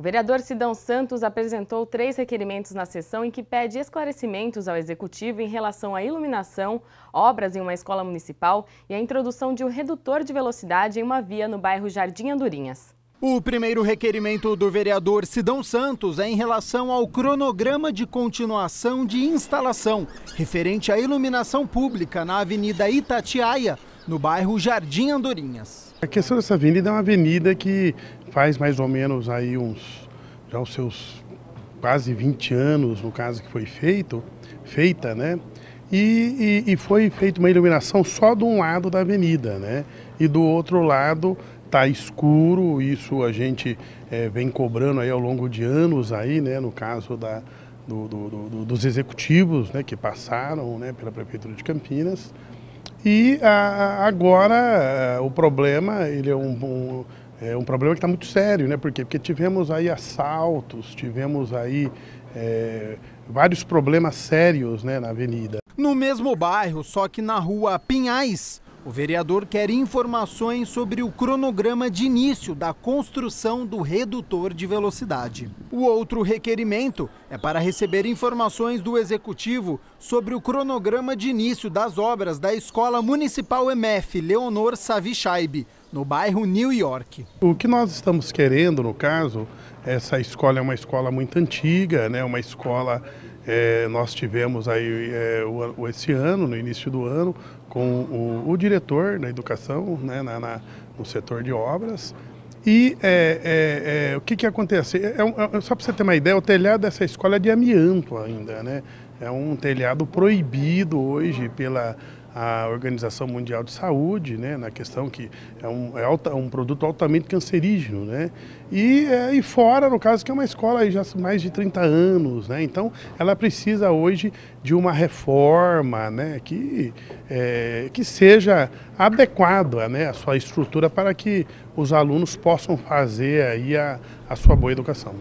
O vereador Sidão Santos apresentou três requerimentos na sessão em que pede esclarecimentos ao Executivo em relação à iluminação, obras em uma escola municipal e a introdução de um redutor de velocidade em uma via no bairro Jardim Andorinhas. O primeiro requerimento do vereador Sidão Santos é em relação ao cronograma de continuação de instalação referente à iluminação pública na Avenida Itatiaia, no bairro Jardim Andorinhas. A questão dessa avenida é uma avenida que faz mais ou menos aí uns, já os seus quase 20 anos, no caso que foi feito, feita, né? E, e, e foi feita uma iluminação só de um lado da avenida, né? E do outro lado está escuro, isso a gente é, vem cobrando aí ao longo de anos aí, né? No caso da, do, do, do, dos executivos né? que passaram né? pela Prefeitura de Campinas. E a, agora eh, o problema, ele é um, um, é um problema que está muito sério, né? Por quê? Porque tivemos aí assaltos, tivemos aí é, vários problemas sérios né, na avenida. No mesmo bairro, só que na rua Pinhais, o vereador quer informações sobre o cronograma de início da construção do redutor de velocidade. O outro requerimento é para receber informações do executivo sobre o cronograma de início das obras da Escola Municipal MF Leonor Savichaibe, no bairro New York. O que nós estamos querendo, no caso, essa escola é uma escola muito antiga, né? uma escola é, nós tivemos aí é, o, esse ano, no início do ano, com o, o diretor da educação, né, na, no setor de obras. E é, é, é o que, que acontece? é, é só para você ter uma ideia, o telhado dessa escola é de amianto ainda, né? É um telhado proibido hoje pela a Organização Mundial de Saúde, né, na questão que é um, é alta, um produto altamente cancerígeno, né, e, é, e fora, no caso, que é uma escola já mais de 30 anos, né, então ela precisa hoje de uma reforma, né, que, é, que seja adequada, né, a sua estrutura para que os alunos possam fazer aí a, a sua boa educação.